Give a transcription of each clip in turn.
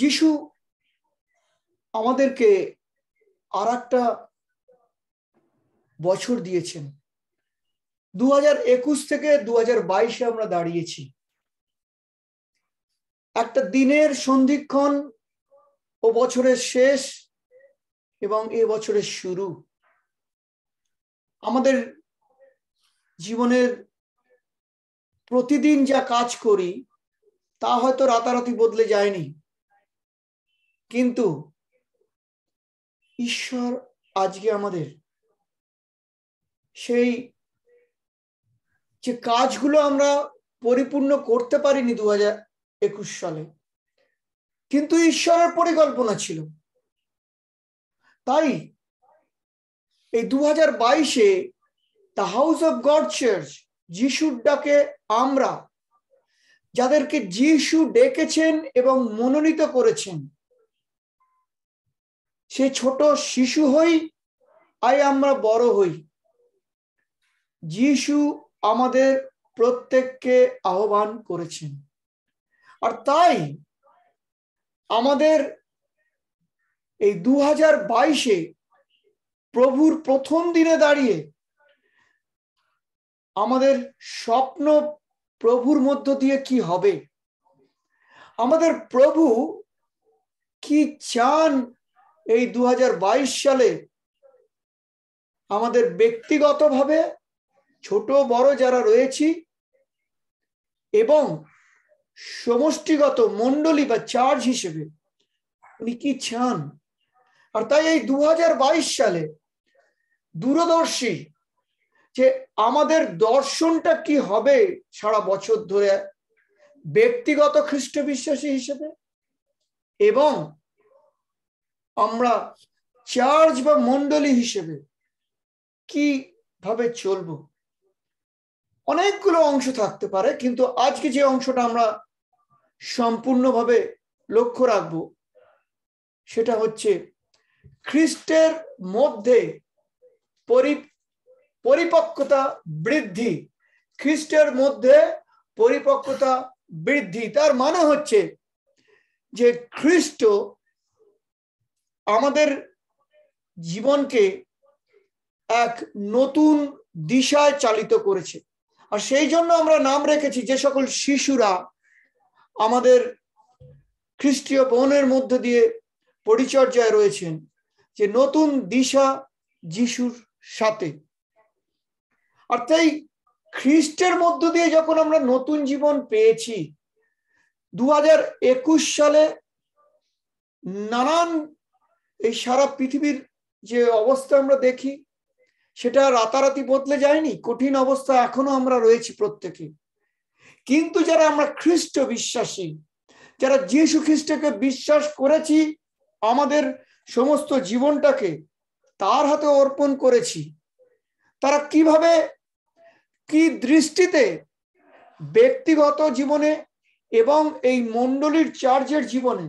যিশু আমাদেরকে আর একটা বছর দিয়েছেন দু একুশ থেকে দু বাইশে আমরা দাঁড়িয়েছি একটা দিনের সন্ধিক্ষণ ও বছরের শেষ এবং এ বছরের শুরু আমাদের জীবনের প্রতিদিন যা কাজ করি তা হয়তো রাতারাতি বদলে যায়নি কিন্তু ঈশ্বর আজকে আমাদের সেই যে কাজগুলো আমরা পরিপূর্ণ করতে পারিনি দু হাজার একুশ সালে কিন্তু ঈশ্বরের পরিকল্পনা ছিল তাই এই দু হাজার বাইশে the house of God church যিশুর ডাকে আমরা যাদেরকে যিশু ডেকেছেন এবং মনোনীত করেছেন সে ছোট শিশু হই আই আমরা বড় হই যিশু আমাদের প্রত্যেককে আহ্বান করেছেন আর তাই আমাদের এই দু হাজার বাইশে প্রভুর প্রথম দিনে দাঁড়িয়ে আমাদের স্বপ্ন প্রভুর মধ্য দিয়ে কি হবে আমাদের প্রভু কি চান এই দু সালে আমাদের ব্যক্তিগতভাবে ছোট বড় যারা রয়েছি এবং সমষ্টিগত মণ্ডলী বা চার্জ হিসেবে উনি কি চান আর তাই এই দু সালে দূরদর্শী যে আমাদের দর্শনটা কি হবে সারা বছর ধরে ব্যক্তিগত খ্রিস্ট বিশ্বাসী হিসেবে এবং আমরা চার্জ বা মন্ডলী হিসেবে ভাবে চলব অনেকগুলো অংশ থাকতে পারে কিন্তু আজকে যে অংশটা আমরা সম্পূর্ণভাবে লক্ষ্য রাখব সেটা হচ্ছে খ্রিস্টের মধ্যে পরিপক্কতা বৃদ্ধি খ্রিস্টের মধ্যে পরিপক্কতা বৃদ্ধি তার মানে হচ্ছে যে খ্রিস্ট আমাদের জীবনকে এক নতুন দিশায় চালিত করেছে আর সেই জন্য আমরা নাম রেখেছি যে সকল শিশুরা আমাদের খ্রিস্টীয় বনের মধ্য দিয়ে পরিচর্যায় রয়েছেন যে নতুন দিশা যিশুর সাথে আর তাই খ্রিস্টের মধ্য দিয়ে যখন আমরা নতুন জীবন পেয়েছি দু সালে নানান এই সারা পৃথিবীর যে অবস্থা আমরা দেখি সেটা রাতারাতি বদলে যায়নি কঠিন অবস্থা এখনো আমরা রয়েছি প্রত্যেকে কিন্তু যারা আমরা খ্রিস্ট বিশ্বাসী যারা যীশু খ্রিস্টকে বিশ্বাস করেছি আমাদের সমস্ত জীবনটাকে তার হাতে অর্পণ করেছি তারা কিভাবে কি দৃষ্টিতে ব্যক্তিগত জীবনে এবং এই মণ্ডলীর চার্জের জীবনে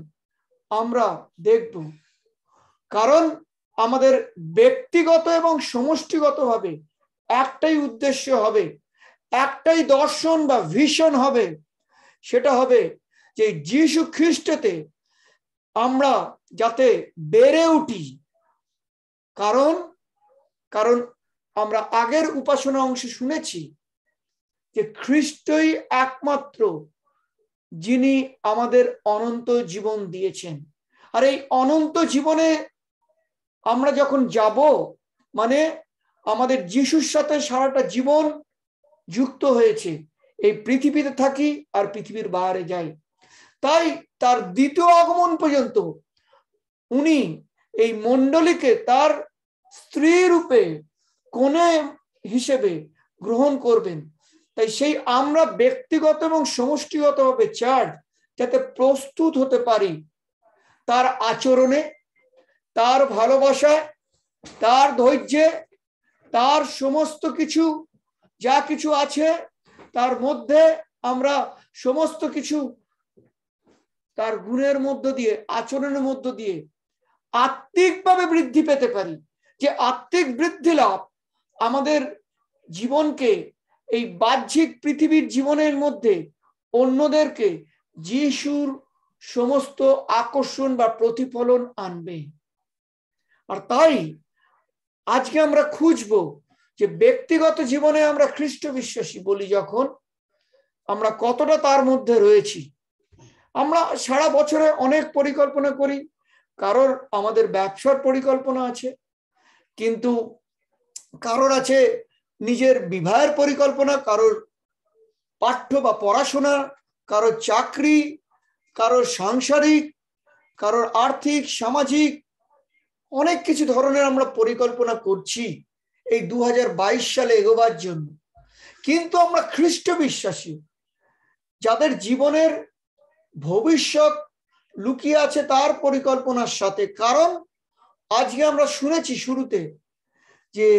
আমরা দেখব কারণ আমাদের ব্যক্তিগত এবং সমষ্টিগতভাবে একটাই উদ্দেশ্য হবে একটাই দর্শন বা ভীষণ হবে সেটা হবে যে যীশু খ্রিস্টতে আমরা যাতে বেড়ে উঠি কারণ কারণ আমরা আগের উপাসনা অংশে শুনেছি যে খ্রিস্টই একমাত্র যিনি আমাদের অনন্ত জীবন দিয়েছেন আর এই অনন্ত জীবনে আমরা যখন যাব মানে আমাদের যিশুর সাথে সারাটা জীবন যুক্ত হয়েছে এই পৃথিবীতে থাকি আর পৃথিবীর বাইরে যাই তাই তার দ্বিতীয় আগমন পর্যন্ত উনি এই মণ্ডলীকে তার স্ত্রী রূপে কোনে হিসেবে গ্রহণ করবেন তাই সেই আমরা ব্যক্তিগত এবং সমষ্টিগতভাবে চার্জ যাতে প্রস্তুত হতে পারি তার আচরণে তার ভালোবাসায় তার ধৈর্যে তার সমস্ত কিছু যা কিছু আছে তার মধ্যে আমরা সমস্ত কিছু তার গুণের মধ্য দিয়ে আচরণের মধ্য দিয়ে আত্মিকভাবে বৃদ্ধি পেতে পারি যে আত্মিক বৃদ্ধি লাভ আমাদের জীবনকে এই বাহ্যিক পৃথিবীর জীবনের মধ্যে অন্যদেরকে যিশুর সমস্ত আকর্ষণ বা প্রতিফলন আনবে আর তাই আজকে আমরা খুঁজব যে ব্যক্তিগত জীবনে আমরা খ্রিস্ট বিশ্বাসী বলি যখন আমরা কতটা তার মধ্যে রয়েছি আমরা সারা বছরে অনেক পরিকল্পনা করি কারোর আমাদের ব্যবসার পরিকল্পনা আছে কিন্তু কারোর আছে নিজের বিবাহের পরিকল্পনা কারোর পাঠ্য বা পড়াশোনা কারোর চাকরি কারোর সাংসারিক কারোর আর্থিক সামাজিক অনেক কিছু ধরনের আমরা পরিকল্পনা করছি এই দু সালে এগোবার জন্য কিন্তু আমরা খ্রিস্ট বিশ্বাসী যাদের জীবনের ভবিষ্যৎ লুকিয়ে আছে তার পরিকল্পনার সাথে কারণ আজকে আমরা শুনেছি শুরুতে যে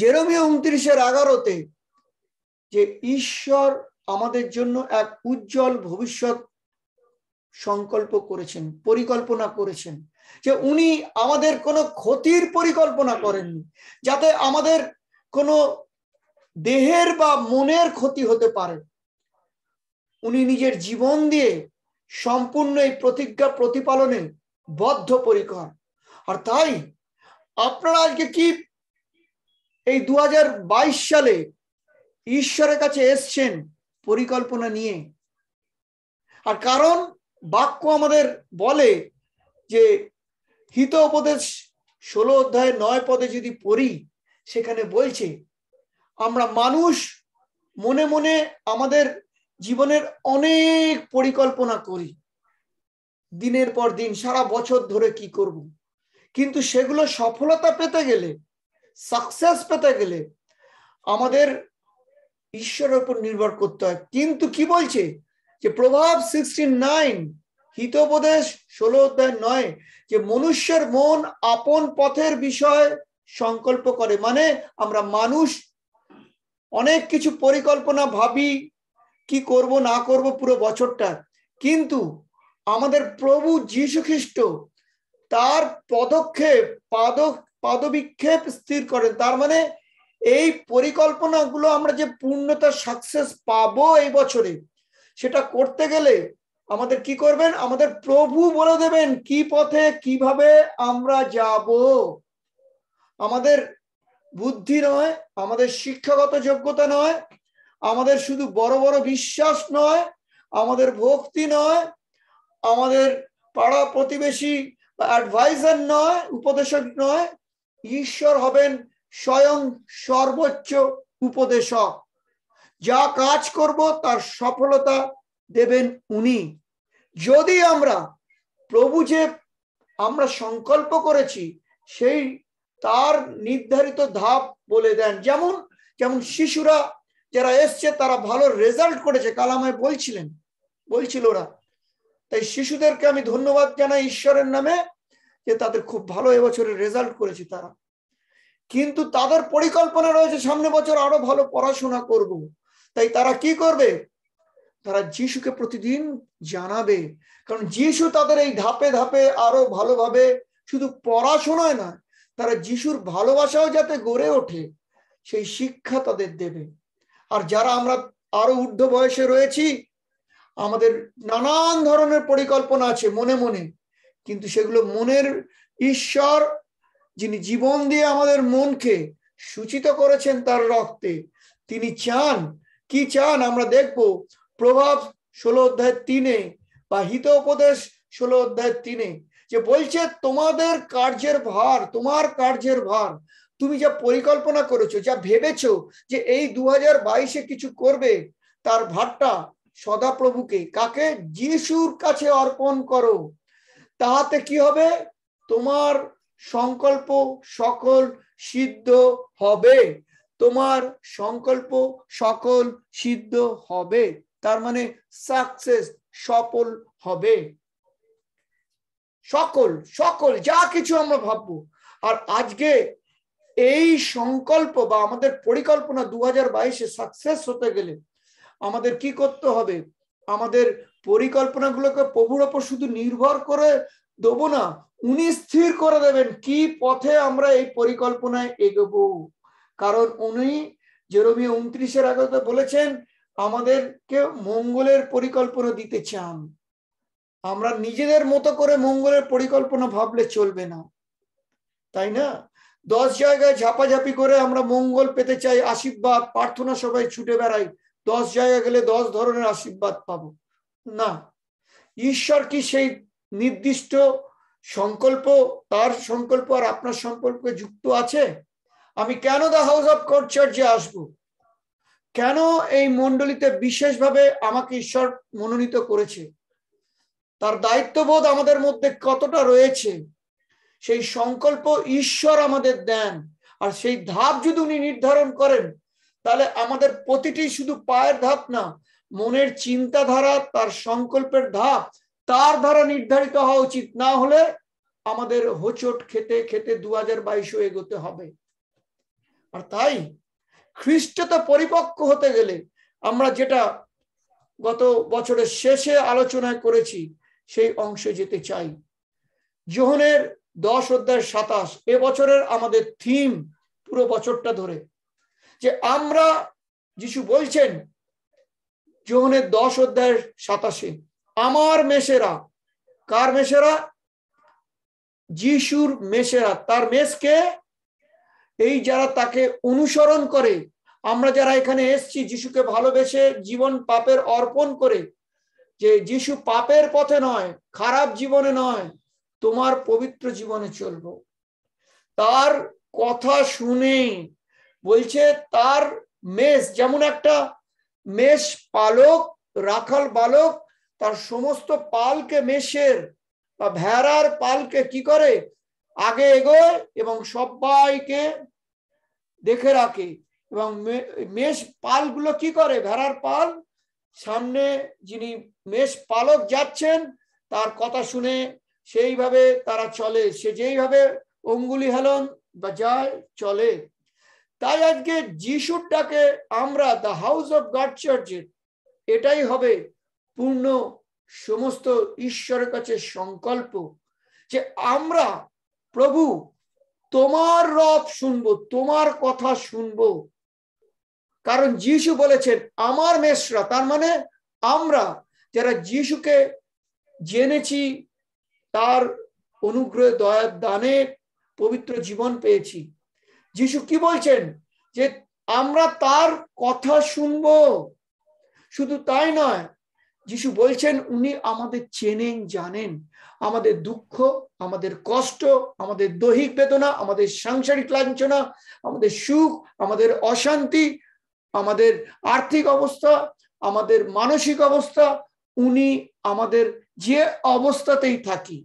জেরোমিয়া উনত্রিশের এগারোতে যে ঈশ্বর আমাদের জন্য এক উজ্জ্বল ভবিষ্যৎ সংকল্প করেছেন পরিকল্পনা করেছেন যে উনি আমাদের কোনো ক্ষতির পরিকল্পনা করেননি যাতে আমাদের কোনো দেহের বা মনের ক্ষতি হতে পারে উনি নিজের জীবন দিয়ে সম্পূর্ণ এই প্রতিজ্ঞা প্রতিপালনে পরিকর আর তাই আপনারা আজকে কি এই দু সালে ঈশ্বরের কাছে এসছেন পরিকল্পনা নিয়ে আর কারণ বাক্য আমাদের বলে যে হিত উপদেশ ষোলো অধ্যায় নয় পদে যদি পড়ি সেখানে বলছে আমরা মানুষ মনে মনে আমাদের জীবনের অনেক পরিকল্পনা করি দিনের পর দিন সারা বছর ধরে কি করব কিন্তু সেগুলো সফলতা পেতে গেলে সাকসেস পেতে গেলে আমাদের ঈশ্বরের উপর নির্ভর করতে হয় কিন্তু কি বলছে যে প্রভাব সিক্সটি নাইন হিতোপদেশ ষোলো অধ্যায় নয় যে মনুষ্যের মন আপন পথের বিষয় সংকল্প করে মানে আমরা মানুষ অনেক কিছু পরিকল্পনা ভাবি কি করব না করব পুরো বছরটা কিন্তু আমাদের প্রভু যীশু খ্রিস্ট তার পদক্ষেপ পাদ পাদবিক্ষেপ স্থির করেন তার মানে এই পরিকল্পনাগুলো আমরা যে পূর্ণতা সাকসেস পাবো এই বছরে সেটা করতে গেলে আমাদের কি করবেন আমাদের প্রভু বলে দেবেন কি পথে কিভাবে আমরা যাব আমাদের বুদ্ধি নয় আমাদের শিক্ষাগত যোগ্যতা নয় আমাদের শুধু বড় বড় বিশ্বাস নয় আমাদের ভক্তি নয় আমাদের পাড়া প্রতিবেশী অ্যাডভাইজার নয় উপদেশক নয় ঈশ্বর হবেন স্বয়ং সর্বোচ্চ উপদেশক যা কাজ করব তার সফলতা দেবেন উনি যদি আমরা প্রভু যে আমরা সংকল্প করেছি সেই তার নির্ধারিত ধাপ বলে দেন যেমন যেমন শিশুরা যারা এসছে তারা ভালো রেজাল্ট করেছে কাল আমায় বলছিলেন বলছিল ওরা তাই শিশুদেরকে আমি ধন্যবাদ জানাই ঈশ্বরের নামে যে তাদের খুব ভালো এবছরে রেজাল্ট করেছে তারা কিন্তু তাদের পরিকল্পনা রয়েছে সামনে বছর আরো ভালো পড়াশোনা করব তাই তারা কি করবে তারা যিশুকে প্রতিদিন জানাবে কারণ যিশু তাদের এই ধাপে ধাপে আরো ভালোভাবে শুধু পড়াশোনায় না তারা যিশুর ভালোবাসাও যাতে গড়ে ওঠে সেই শিক্ষা তাদের দেবে আর যারা আমরা আরো ঊর্ধ্ব বয়সে রয়েছি আমাদের নানান ধরনের পরিকল্পনা আছে মনে মনে কিন্তু সেগুলো মনের ঈশ্বর যিনি জীবন দিয়ে আমাদের মনকে সূচিত করেছেন তার রক্তে তিনি চান কি চান আমরা দেখব প্রভাব ষোলো অধ্যায় তিনে বা হিত উপদেশ ষোলো অধ্যায় তিনে যে বলছে তোমাদের কার্যের ভার তোমার কার্যের ভার তুমি যা পরিকল্পনা করেছো যা ভেবেছো যে এই দু হাজার বাইশে কিছু করবে তার ভারটা সদাপ্রভুকে কাকে যিশুর কাছে অর্পণ করো তাহাতে কি হবে তোমার সংকল্প সকল সিদ্ধ হবে তোমার সংকল্প সকল সিদ্ধ হবে তার মানে সাকসেস সফল হবে সকল সকল যা কিছু আমরা ভাববো আর আজকে এই সংকল্প বা আমাদের পরিকল্পনা দু হাজার বাইশে সাকসেস হতে গেলে আমাদের কি করতে হবে আমাদের পরিকল্পনাগুলোকে প্রভুর ওপর শুধু নির্ভর করে দেবো না উনি স্থির করে দেবেন কি পথে আমরা এই পরিকল্পনায় এগোবো কারণ উনি জেরবি উনত্রিশের আগে বলেছেন আমাদেরকে মঙ্গলের পরিকল্পনা দিতে চান আমরা নিজেদের মতো করে মঙ্গলের পরিকল্পনা ভাবলে চলবে না তাই না দশ জায়গায় ঝাপাঝাপি করে আমরা মঙ্গল পেতে চাই আশীর্বাদ প্রার্থনা সবাই ছুটে বেড়াই দশ জায়গায় গেলে দশ ধরনের আশীর্বাদ পাবো না ঈশ্বর কি সেই নির্দিষ্ট সংকল্প তার সংকল্প আর আপনার সংকল্পে যুক্ত আছে আমি কেন দ্য হাউস অফ কোর্ট আসবো কেন এই মন্ডলিতে বিশেষভাবে আমাকে ঈশ্বর মনোনীত করেছে তার দায়িত্ববোধ আমাদের মধ্যে কতটা রয়েছে সেই সংকল্প ঈশ্বর আমাদের দেন আর সেই ধাপ যদি উনি নির্ধারণ করেন তাহলে আমাদের প্রতিটি শুধু পায়ের ধাপ না মনের চিন্তাধারা তার সংকল্পের ধাপ তার দ্বারা নির্ধারিত হওয়া উচিত না হলে আমাদের হোচট খেতে খেতে দু হাজার বাইশও এগোতে হবে আর তাই খ্রিস্টতা পরিপক্ক হতে গেলে আমরা যেটা গত বছরের শেষে আলোচনায় করেছি সেই অংশে যেতে চাই জোহনের দশ অধ্যায় সাতাশ এ বছরের আমাদের থিম পুরো বছরটা ধরে যে আমরা যিশু বলছেন জোহনের দশ অধ্যায়ের সাতাশে আমার মেসেরা কার মেসেরা যিশুর মেসেরা তার মেসকে এই যারা তাকে অনুসরণ করে আমরা যারা এখানে এসছি যিশুকে ভালোবেসে জীবন পাপের অর্পণ করে যে যিশু পাপের পথে নয় খারাপ জীবনে নয় তোমার পবিত্র জীবনে চলবো তার কথা শুনে বলছে তার মেষ যেমন একটা মেষ পালক রাখাল বালক তার সমস্ত পালকে মেষের বা ভেড়ার পালকে কি করে আগে এগোয় এবং সবাইকে দেখে রাখে এবং মেষ পালগুলো কি করে ভেড়ার পাল সামনে যিনি মেষ পালক যাচ্ছেন তার কথা শুনে সেইভাবে তারা চলে সে যেইভাবে অঙ্গুলি হেলন বা যায় চলে তাই আজকে যিশুরটাকে আমরা দ্য হাউস অফ গড চার্চের এটাই হবে পূর্ণ সমস্ত ঈশ্বরের কাছে সংকল্প যে আমরা প্রভু তোমার রব শুনবো তোমার কথা শুনবো কারণ যিশু বলেছেন আমার মেষরা তার মানে আমরা যারা যিশুকে জেনেছি তার অনুগ্রহ দয়া দানে পবিত্র জীবন পেয়েছি যিশু কি বলছেন যে আমরা তার কথা শুনবো শুধু তাই নয় যিশু বলছেন উনি আমাদের চেনেন জানেন আমাদের দুঃখ আমাদের কষ্ট আমাদের দৈহিক বেদনা আমাদের সাংসারিক লাঞ্ছনা আমাদের সুখ আমাদের অশান্তি আমাদের আর্থিক অবস্থা আমাদের মানসিক অবস্থা উনি আমাদের যে অবস্থাতেই থাকি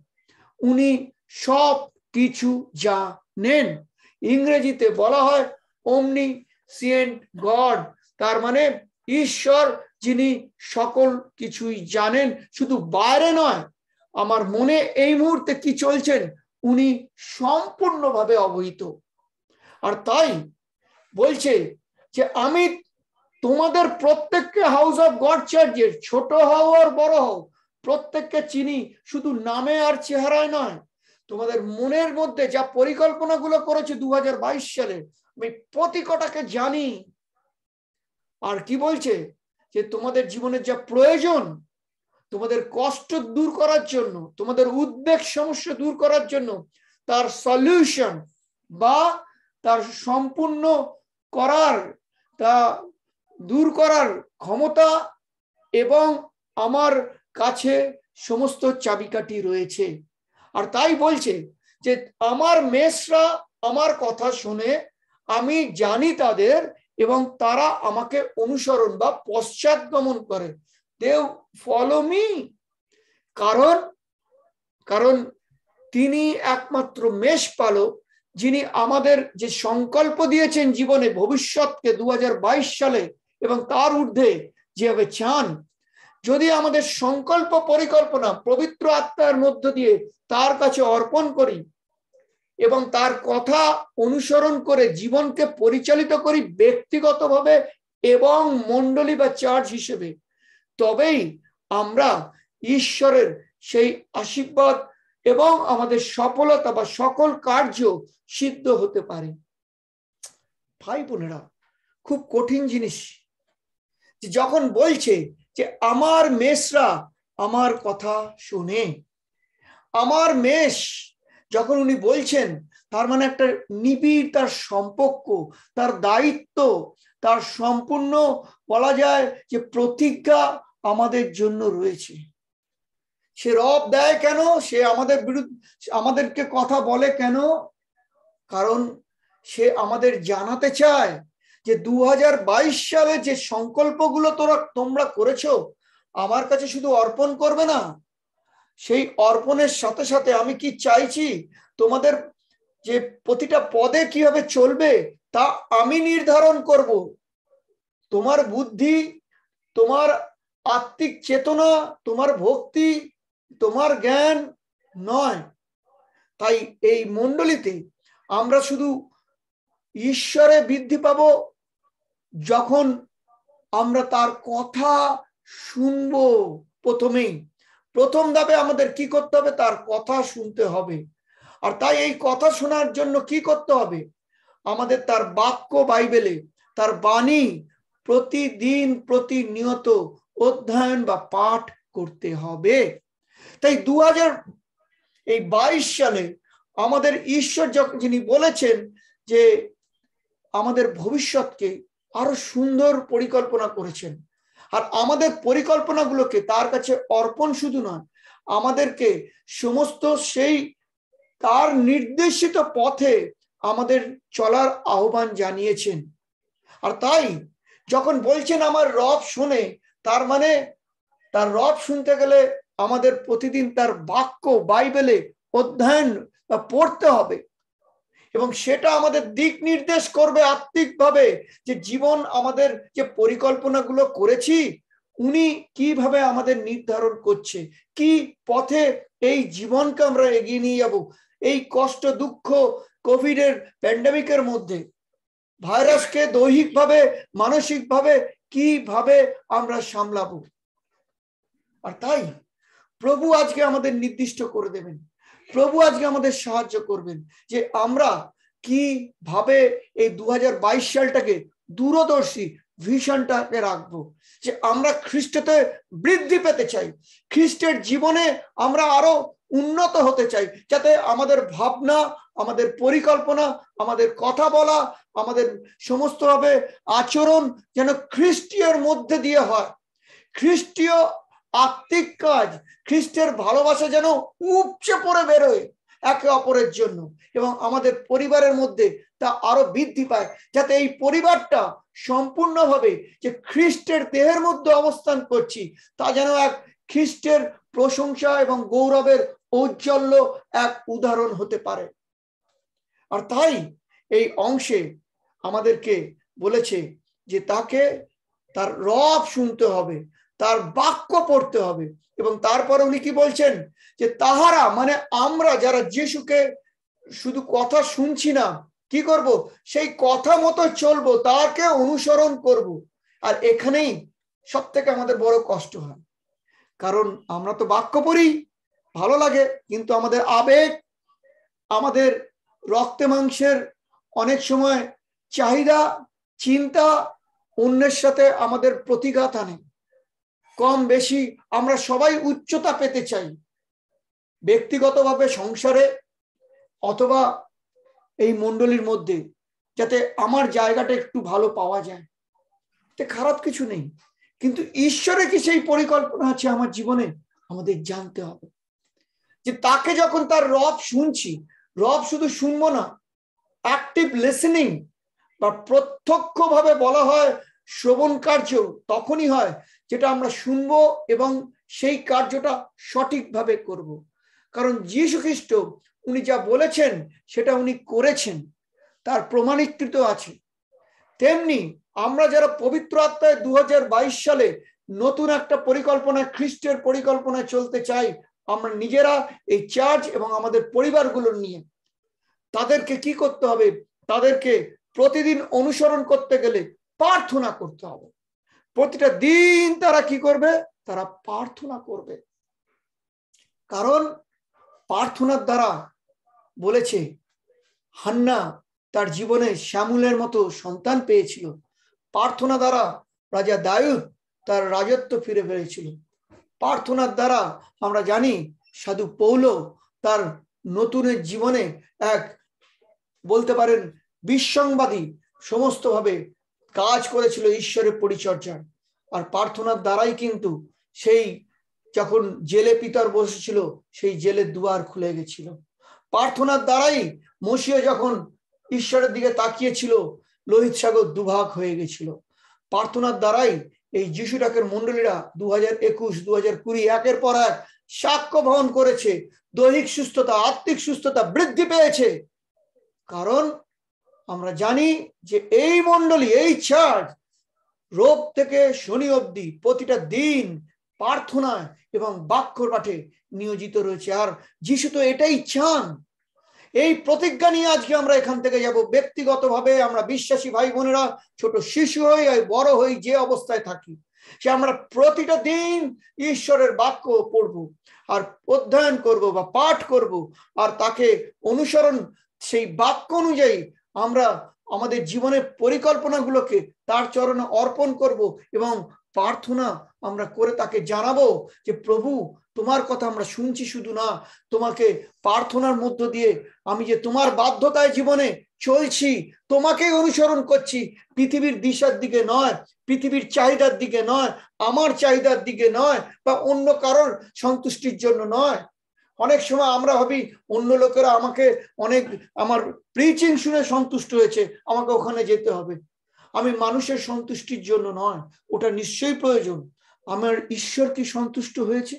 উনি সব কিছু যা নেন ইংরেজিতে বলা হয় অমনি সিয়েন্ট গড তার মানে ঈশ্বর যিনি সকল কিছুই জানেন শুধু বাইরে নয় আমার মনে এই মুহূর্তে কি চলছেন উনি সম্পূর্ণভাবে অবহিত আর তাই বলছে যে আমি তোমাদের প্রত্যেককে হাউস অফ গড চার্জের ছোট হও আর বড় হও প্রত্যেককে চিনি শুধু নামে আর চেহারায় নয় তোমাদের মনের মধ্যে যা পরিকল্পনাগুলো করেছে দু সালে আমি প্রতি কটাকে জানি আর কি বলছে যে তোমাদের জীবনের যা প্রয়োজন তোমাদের কষ্ট দূর করার জন্য তোমাদের উদ্বেগ সমস্যা দূর করার জন্য তার সলিউশন বা তার সম্পূর্ণ করার তা দূর করার ক্ষমতা এবং আমার কাছে সমস্ত চাবিকাটি রয়েছে আর তাই বলছে যে আমার মেসরা আমার কথা শুনে আমি জানি তাদের এবং তারা আমাকে অনুসরণ বা পশ্চাৎগমন করে দেও ফলো মি কারণ কারণ তিনি একমাত্র মেষ পালো যিনি আমাদের যে সংকল্প দিয়েছেন জীবনে ভবিষ্যৎকে দু সালে এবং তার ঊর্ধ্বে যেভাবে চান যদি আমাদের সংকল্প পরিকল্পনা পবিত্র আত্মার মধ্য দিয়ে তার কাছে অর্পণ করি এবং তার কথা অনুসরণ করে জীবনকে পরিচালিত করি ব্যক্তিগতভাবে এবং মণ্ডলী বা চার্জ হিসেবে তবেই আমরা ঈশ্বরের সেই আশীর্বাদ এবং আমাদের সফলতা বা সকল কার্য সিদ্ধ হতে পারে ভাই বোনেরা খুব কঠিন জিনিস যখন বলছে যে আমার মেষরা আমার কথা শুনে আমার মেষ যখন উনি বলছেন তার মানে একটা নিবিড় তার সম্পর্ক তার দায়িত্ব তার সম্পূর্ণ বলা যায় যে প্রতিজ্ঞা আমাদের জন্য রয়েছে সে রব দেয় কেন সে আমাদের বিরুদ্ধে আমাদেরকে কথা বলে কেন কারণ সে আমাদের জানাতে চায় যে দু সালে যে সংকল্পগুলো তোরা তোমরা করেছো আমার কাছে শুধু অর্পণ করবে না সেই অর্পণের সাথে সাথে আমি কি চাইছি তোমাদের যে প্রতিটা পদে কিভাবে চলবে তা আমি নির্ধারণ করব তোমার বুদ্ধি তোমার আত্মিক চেতনা তোমার ভক্তি তোমার জ্ঞান নয় তাই এই মন্ডলীতে আমরা শুধু ঈশ্বরে বৃদ্ধি পাব যখন আমরা তার কথা শুনব প্রথমেই প্রথম ধাপে আমাদের কি করতে হবে তার কথা শুনতে হবে আর তাই এই কথা শোনার জন্য কি করতে হবে আমাদের তার বাক্য বাইবেলে তার বাণী প্রতিদিন প্রতিনিয়ত অধ্যয়ন বা পাঠ করতে হবে তাই দু এই বাইশ সালে আমাদের ঈশ্বর যখন যিনি বলেছেন যে আমাদের ভবিষ্যৎকে আরো সুন্দর পরিকল্পনা করেছেন আর আমাদের পরিকল্পনাগুলোকে তার কাছে অর্পণ শুধু নয় আমাদেরকে সমস্ত সেই তার নির্দেশিত পথে আমাদের চলার আহ্বান জানিয়েছেন আর তাই যখন বলছেন আমার রব শুনে তার মানে তার রব শুনতে গেলে আমাদের প্রতিদিন তার বাক্য বাইবেলে অধ্যয়ন বা পড়তে হবে এবং সেটা আমাদের দিক নির্দেশ করবে আত্মিকভাবে যে জীবন আমাদের যে পরিকল্পনাগুলো করেছি উনি কিভাবে আমাদের নির্ধারণ করছে কি পথে এই জীবনকে আমরা এগিয়ে নিয়ে যাব এই কষ্ট দুঃখ কোভিডের প্যান্ডামিকের মধ্যে ভাইরাসকে দৈহিকভাবে মানসিকভাবে কিভাবে আমরা সামলাবো আর তাই প্রভু আজকে আমাদের নির্দিষ্ট করে দেবেন প্রভু আজকে আমাদের সাহায্য করবেন যে আমরা কিভাবে এই দু সালটাকে দূরদর্শী ভিশনটাকে রাখবো যে আমরা খ্রিস্টতে বৃদ্ধি পেতে চাই খ্রিস্টের জীবনে আমরা আরো উন্নত হতে চাই যাতে আমাদের ভাবনা আমাদের পরিকল্পনা আমাদের কথা বলা আমাদের সমস্তভাবে আচরণ যেন খ্রিস্টীয়র মধ্যে দিয়ে হয় খ্রিস্টীয় আত্মিক কাজ খ্রিস্টের ভালোবাসা যেন উপচে পড়ে বেরোয় একে অপরের জন্য এবং আমাদের পরিবারের মধ্যে তা আরো বৃদ্ধি পায় যাতে এই পরিবারটা সম্পূর্ণভাবে যে খ্রিস্টের দেহের মধ্যে অবস্থান করছি তা যেন এক খ্রিস্টের প্রশংসা এবং গৌরবের ঔজ্জ্বল্য এক উদাহরণ হতে পারে আর তাই এই অংশে আমাদেরকে বলেছে যে তাকে তার রব শুনতে হবে তার বাক্য পড়তে হবে এবং তারপরে উনি কি বলছেন যে তাহারা মানে আমরা যারা যিশুকে শুধু কথা শুনছি না কি করব সেই কথা মতো চলবো তাকে অনুসরণ করব আর এখানেই সব থেকে আমাদের বড় কষ্ট হয় কারণ আমরা তো বাক্য পড়ি ভালো লাগে কিন্তু আমাদের আবেগ আমাদের রক্তে মাংসের অনেক সময় চাহিদা চিন্তা অন্যের সাথে আমাদের প্রতিঘাত আনে কম বেশি আমরা সবাই উচ্চতা পেতে চাই ব্যক্তিগতভাবে সংসারে অথবা এই মণ্ডলীর মধ্যে যাতে আমার জায়গাটা একটু ভালো পাওয়া যায় খারাপ কিছু নেই কিন্তু ঈশ্বরে কি সেই পরিকল্পনা আছে আমার জীবনে আমাদের জানতে হবে যে তাকে যখন তার রব শুনছি রব শুধু শুনবো না অ্যাক্টিভ লিসেনিং বা প্রত্যক্ষভাবে বলা হয় শ্রবণ কার্য তখনই হয় যেটা আমরা শুনবো এবং সেই কার্যটা সঠিকভাবে করব। কারণ যীশু খ্রিস্ট উনি যা বলেছেন সেটা উনি করেছেন তার প্রমাণীকৃত আছে তেমনি আমরা যারা পবিত্র আত্মায় দু সালে নতুন একটা পরিকল্পনা খ্রিস্টের পরিকল্পনায় চলতে চাই আমরা নিজেরা এই চার্চ এবং আমাদের পরিবারগুলো নিয়ে তাদেরকে কি করতে হবে তাদেরকে প্রতিদিন অনুসরণ করতে গেলে প্রার্থনা করতে হবে প্রতিটা দিন তারা কি করবে তারা প্রার্থনা করবে কারণ প্রার্থনার দ্বারা বলেছে হান্না তার জীবনে শ্যামুলের মতো সন্তান পেয়েছিল প্রার্থনা দ্বারা রাজা দায়ু তার রাজত্ব ফিরে পেয়েছিল প্রার্থনার দ্বারা আমরা জানি সাধু পৌল তার নতুনের জীবনে এক বলতে পারেন বিসংবাদী সমস্তভাবে কাজ করেছিল ঈশ্বরের পরিচর্যায় আর প্রার্থনার দ্বারাই কিন্তু সেই যখন জেলে পিতর বসেছিল সেই জেলের দুয়ার খুলে গেছিল প্রার্থনার দ্বারাই মসিয়া যখন ঈশ্বরের দিকে তাকিয়েছিল লোহিত সাগর দুভাগ হয়ে গেছিল প্রার্থনার দ্বারাই এই যিশু ডাকের মন্ডলীরা দু হাজার একুশ দু হাজার কুড়ি একের পর এক সাক্ষ্য বহন করেছে দৈহিক সুস্থতা আত্মিক সুস্থতা বৃদ্ধি পেয়েছে কারণ আমরা জানি যে এই মন্ডলী এই চার্চ রোগ থেকে শনি অব্দি প্রতিটা দিন প্রার্থনায় এবং বাক্য পাঠে নিয়োজিত রয়েছে আর যিশু তো এটাই চান এই প্রতিজ্ঞা নিয়ে আজকে আমরা এখান থেকে যাব ব্যক্তিগতভাবে আমরা বিশ্বাসী ভাই বোনেরা ছোট শিশু হই বড় হই যে অবস্থায় থাকি সে আমরা প্রতিটা দিন ঈশ্বরের বাক্য পড়ব আর অধ্যয়ন করব বা পাঠ করব আর তাকে অনুসরণ সেই বাক্য অনুযায়ী আমরা আমাদের জীবনের পরিকল্পনাগুলোকে তার চরণে অর্পণ করব এবং প্রার্থনা আমরা করে তাকে জানাবো যে প্রভু তোমার কথা আমরা শুনছি শুধু না তোমাকে প্রার্থনার মধ্য দিয়ে আমি যে তোমার বাধ্যতায় জীবনে চলছি তোমাকে অনুসরণ করছি পৃথিবীর দিশার দিকে নয় পৃথিবীর চাহিদার দিকে নয় আমার চাহিদার দিকে নয় বা অন্য কারোর সন্তুষ্টির জন্য নয় অনেক সময় আমরা ভাবি অন্য লোকেরা আমাকে অনেক আমার প্রিচিং শুনে সন্তুষ্ট হয়েছে আমাকে ওখানে যেতে হবে আমি মানুষের সন্তুষ্টির জন্য নয় ওটা নিশ্চয়ই প্রয়োজন আমার ঈশ্বর কি সন্তুষ্ট হয়েছে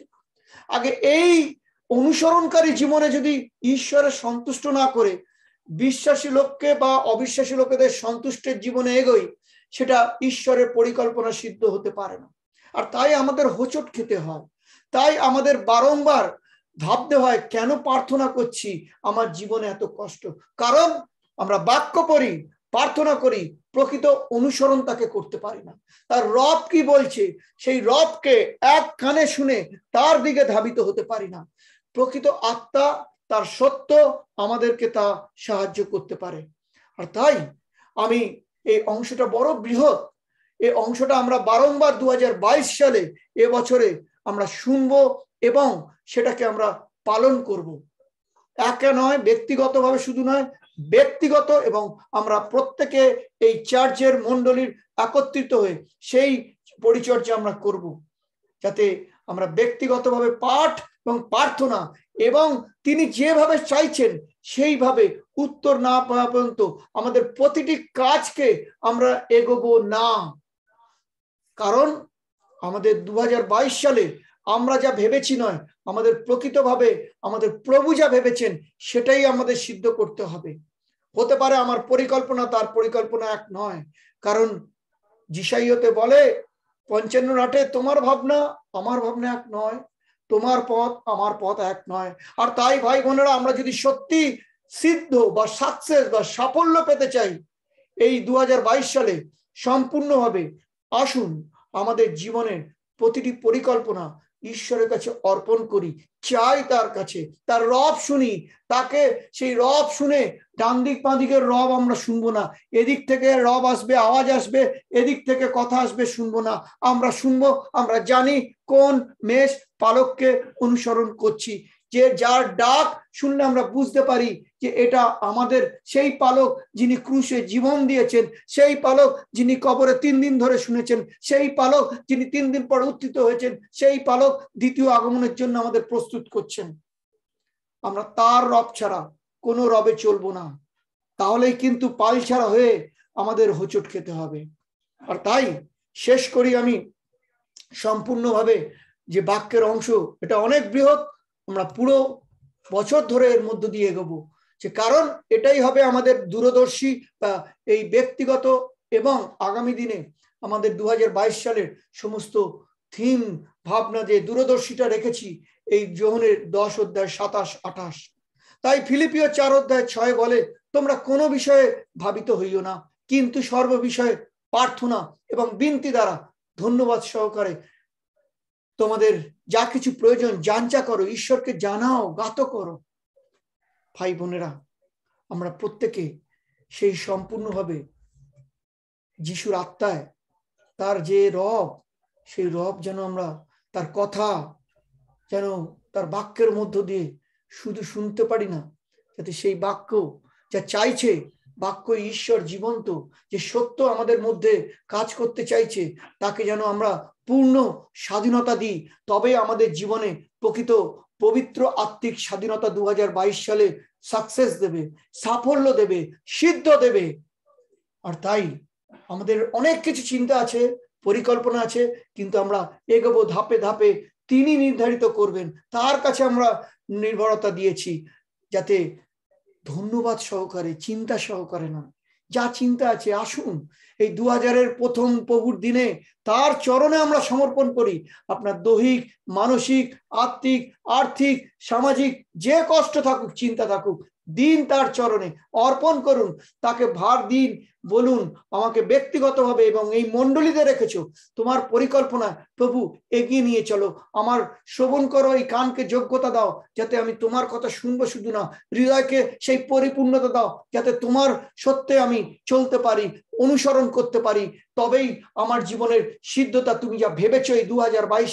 আগে এই অনুসরণকারী জীবনে যদি ঈশ্বরের সন্তুষ্ট না করে বিশ্বাসী লোককে বা অবিশ্বাসী লোকেদের সন্তুষ্টের জীবনে এগোই সেটা ঈশ্বরের পরিকল্পনা সিদ্ধ হতে পারে না আর তাই আমাদের হোচট খেতে হয় তাই আমাদের বারংবার ভাবতে হয় কেন প্রার্থনা করছি আমার জীবনে এত কষ্ট কারণ আমরা বাক্য পড়ি প্রার্থনা করি প্রকৃত অনুসরণ তাকে করতে পারি না তার রব কি বলছে সেই রবকে এক কানে শুনে তার দিকে ধাবিত হতে পারি না প্রকৃত আত্মা তার সত্য আমাদেরকে তা সাহায্য করতে পারে আর তাই আমি এই অংশটা বড় বৃহৎ এই অংশটা আমরা বারংবার দু সালে এ বছরে আমরা শুনব এবং সেটাকে আমরা পালন করব একা নয় ব্যক্তিগতভাবে শুধু নয় ব্যক্তিগত এবং আমরা প্রত্যেকে এই চার্চের মন্ডলীর একত্রিত হয়ে সেই পরিচর্যা আমরা করব যাতে আমরা ব্যক্তিগতভাবে পাঠ এবং প্রার্থনা এবং তিনি যেভাবে চাইছেন সেইভাবে উত্তর না পাওয়া পর্যন্ত আমাদের প্রতিটি কাজকে আমরা এগোবো না কারণ আমাদের দু সালে আমরা যা ভেবেছি নয় আমাদের প্রকৃতভাবে আমাদের প্রভু যা ভেবেছেন সেটাই আমাদের সিদ্ধ করতে হবে হতে পারে আমার পরিকল্পনা তার পরিকল্পনা এক নয় কারণ জিসাইয়তে বলে পঞ্চান্ন রাটে তোমার ভাবনা আমার ভাবনা এক নয় তোমার পথ আমার পথ এক নয় আর তাই ভাই বোনেরা আমরা যদি সত্যি সিদ্ধ বা সাকসেস বা সাফল্য পেতে চাই এই দু সালে সম্পূর্ণভাবে আসুন আমাদের জীবনের প্রতিটি পরিকল্পনা ঈশ্বরের কাছে অর্পণ করি চাই তার কাছে তার রব শুনি তাকে সেই রব শুনে ডান দিক বাঁ দিকের রব আমরা শুনবো না এদিক থেকে রব আসবে আওয়াজ আসবে এদিক থেকে কথা আসবে শুনবো না আমরা শুনবো আমরা জানি কোন মেষ পালককে অনুসরণ করছি যে যার ডাক শুনলে আমরা বুঝতে পারি যে এটা আমাদের সেই পালক যিনি ক্রুশে জীবন দিয়েছেন সেই পালক যিনি কবরে তিন দিন ধরে শুনেছেন সেই পালক যিনি তিন দিন পর উত্থিত হয়েছেন সেই পালক দ্বিতীয় আগমনের জন্য আমাদের প্রস্তুত করছেন আমরা তার রব ছাড়া কোনো রবে চলবো না তাহলে কিন্তু পাল ছাড়া হয়ে আমাদের হোচট খেতে হবে আর তাই শেষ করি আমি সম্পূর্ণভাবে যে বাক্যের অংশ এটা অনেক বৃহৎ আমরা পুরো বছর ধরে এর মধ্য দিয়ে এগোবো যে কারণ এটাই হবে আমাদের দূরদর্শী বা এই ব্যক্তিগত এবং আগামী দিনে আমাদের দু সালের সমস্ত থিম ভাবনা যে দূরদর্শীটা রেখেছি এই জোহনের দশ অধ্যায় সাতাশ আঠাশ তাই ফিলিপিও চার অধ্যায় ছয় বলে তোমরা কোনো বিষয়ে ভাবিত হইও না কিন্তু সর্ব বিষয়ে প্রার্থনা এবং বিনতি দ্বারা ধন্যবাদ সহকারে তোমাদের যা কিছু প্রয়োজন যাঞ্চা করো ঈশ্বরকে জানাও গাত করো ভাই বোনেরা আমরা প্রত্যেকে সেই সম্পূর্ণভাবে যিশুর আত্মায় তার যে রব সেই রব যেন আমরা তার কথা যেন তার বাক্যের মধ্য দিয়ে শুধু শুনতে পারি না যাতে সেই বাক্য যা চাইছে বাক্য ঈশ্বর জীবন্ত যে সত্য আমাদের মধ্যে কাজ করতে চাইছে তাকে যেন আমরা পূর্ণ স্বাধীনতা দিই তবে আমাদের জীবনে প্রকৃত পবিত্র আত্মিক স্বাধীনতা দু সালে সাকসেস দেবে সাফল্য দেবে সিদ্ধ দেবে আর তাই আমাদের অনেক কিছু চিন্তা আছে পরিকল্পনা আছে কিন্তু আমরা এগোবো ধাপে ধাপে তিনি নির্ধারিত করবেন তার কাছে আমরা নির্ভরতা দিয়েছি যাতে ধন্যবাদ সহকারে চিন্তা সহকারে নয় যা চিন্তা আছে আসুন এই দু হাজারের প্রথম প্রভুর দিনে তার চরণে আমরা সমর্পণ করি আপনার দৈহিক মানসিক আত্মিক আর্থিক সামাজিক যে কষ্ট থাকুক চিন্তা থাকুক দিন তার চরণে অর্পণ করুন তাকে ভার দিন বলুন আমাকে ব্যক্তিগতভাবে এবং এই মন্ডলীতে রেখেছো তোমার পরিকল্পনা প্রভু এগিয়ে নিয়ে চলো আমার শ্রবণ করো এই কানকে যোগ্যতা দাও যাতে আমি তোমার কথা শুনবো শুধু না হৃদয়কে সেই পরিপূর্ণতা দাও যাতে তোমার সত্যে আমি চলতে পারি অনুসরণ করতে পারি তবেই আমার জীবনের সিদ্ধতা তুমি যা ভেবেছো এই দু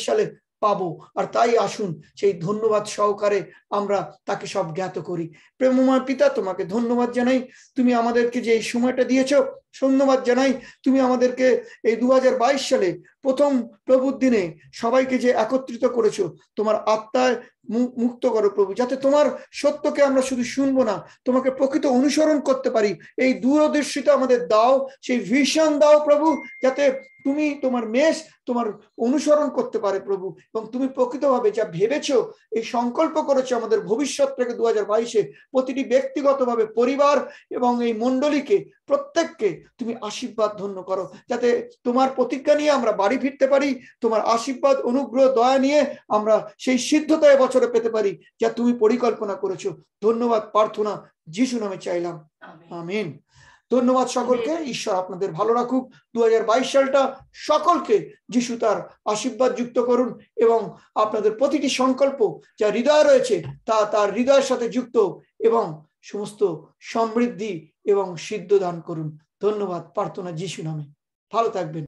সালে পাব আর তাই আসুন সেই ধন্যবাদ সহকারে আমরা তাকে সব জ্ঞাত করি প্রেমময় পিতা তোমাকে ধন্যবাদ জানাই তুমি আমাদেরকে যে এই সময়টা দিয়েছ ধন্যবাদ জানাই তুমি আমাদেরকে এই দু সালে প্রথম প্রভুর দিনে সবাইকে যে একত্রিত করেছো তোমার আত্মায় মুক্ত করো প্রভু যাতে তোমার সত্যকে আমরা শুধু শুনবো না তোমাকে প্রকৃত অনুসরণ করতে পারি এই দূরদর্শিতা আমাদের দাও সেই ভীষণ দাও প্রভু যাতে তুমি তোমার মেষ তোমার অনুসরণ করতে পারে প্রভু এবং তুমি প্রকৃতভাবে যা ভেবেছ এই সংকল্প করেছো আমাদের ভবিষ্যৎ থেকে দু হাজার বাইশে প্রতিটি ব্যক্তিগতভাবে পরিবার এবং এই মণ্ডলীকে প্রত্যেককে তুমি আশীর্বাদ ধন্য করো যাতে তোমার প্রতিজ্ঞা নিয়ে আমরা বাড়ি ফিরতে পারি তোমার আশীর্বাদ অনুগ্রহ দয়া নিয়ে আমরা সেই সিদ্ধতা বছরে পেতে পারি যা তুমি পরিকল্পনা করেছো ধন্যবাদ প্রার্থনা যিশু নামে চাইলাম আমিন ধন্যবাদ সকলকে ঈশ্বর আপনাদের ভালো রাখুক দু সালটা সকলকে যিশু তার আশীর্বাদ যুক্ত করুন এবং আপনাদের প্রতিটি সংকল্প যা হৃদয় রয়েছে তা তার হৃদয়ের সাথে যুক্ত এবং সমস্ত সমৃদ্ধি এবং সিদ্ধ দান করুন ধন্যবাদ প্রার্থনা যিশু নামে ভালো থাকবেন